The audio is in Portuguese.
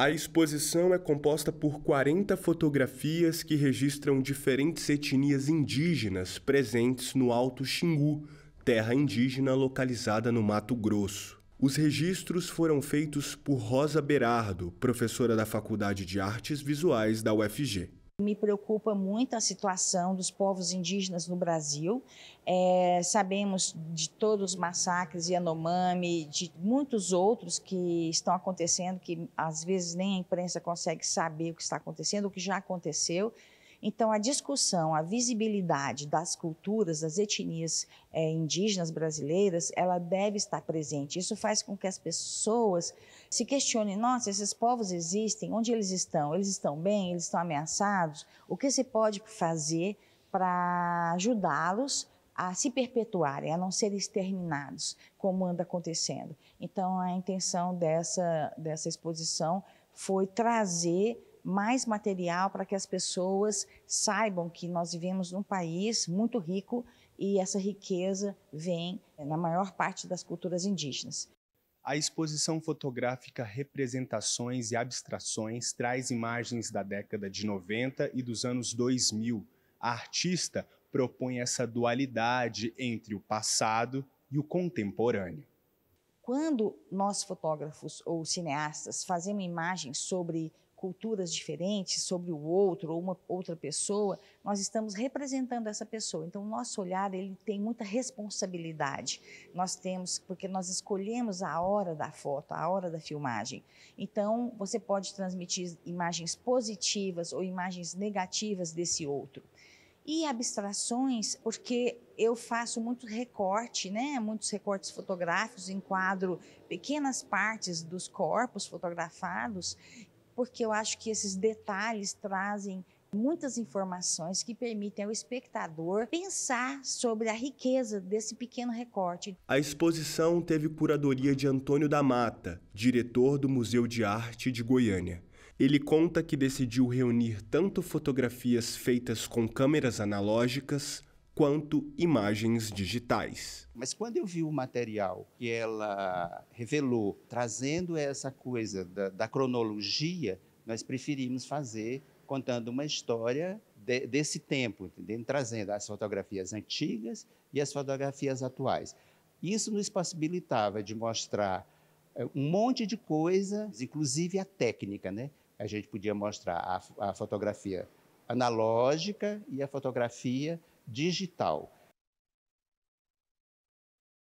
A exposição é composta por 40 fotografias que registram diferentes etnias indígenas presentes no Alto Xingu, terra indígena localizada no Mato Grosso. Os registros foram feitos por Rosa Berardo, professora da Faculdade de Artes Visuais da UFG. Me preocupa muito a situação dos povos indígenas no Brasil. É, sabemos de todos os massacres Yanomami, de muitos outros que estão acontecendo, que às vezes nem a imprensa consegue saber o que está acontecendo, o que já aconteceu. Então, a discussão, a visibilidade das culturas, das etnias é, indígenas brasileiras, ela deve estar presente. Isso faz com que as pessoas se questionem: nossa, esses povos existem, onde eles estão? Eles estão bem? Eles estão ameaçados? O que se pode fazer para ajudá-los? a se perpetuarem, a não serem exterminados, como anda acontecendo. Então, a intenção dessa, dessa exposição foi trazer mais material para que as pessoas saibam que nós vivemos num país muito rico e essa riqueza vem na maior parte das culturas indígenas. A exposição fotográfica Representações e Abstrações traz imagens da década de 90 e dos anos 2000. A artista propõe essa dualidade entre o passado e o contemporâneo. Quando nós, fotógrafos ou cineastas, fazemos imagens sobre culturas diferentes sobre o outro ou uma outra pessoa, nós estamos representando essa pessoa. Então, o nosso olhar ele tem muita responsabilidade. Nós temos, porque nós escolhemos a hora da foto, a hora da filmagem. Então, você pode transmitir imagens positivas ou imagens negativas desse outro. E abstrações, porque eu faço muito recorte, né? Muitos recortes fotográficos, enquadro pequenas partes dos corpos fotografados porque eu acho que esses detalhes trazem muitas informações que permitem ao espectador pensar sobre a riqueza desse pequeno recorte. A exposição teve curadoria de Antônio da Mata, diretor do Museu de Arte de Goiânia. Ele conta que decidiu reunir tanto fotografias feitas com câmeras analógicas quanto imagens digitais. Mas quando eu vi o material que ela revelou, trazendo essa coisa da, da cronologia, nós preferimos fazer contando uma história de, desse tempo, entendeu? trazendo as fotografias antigas e as fotografias atuais. Isso nos possibilitava de mostrar eh, um monte de coisas, inclusive a técnica, né? A gente podia mostrar a, a fotografia analógica e a fotografia digital.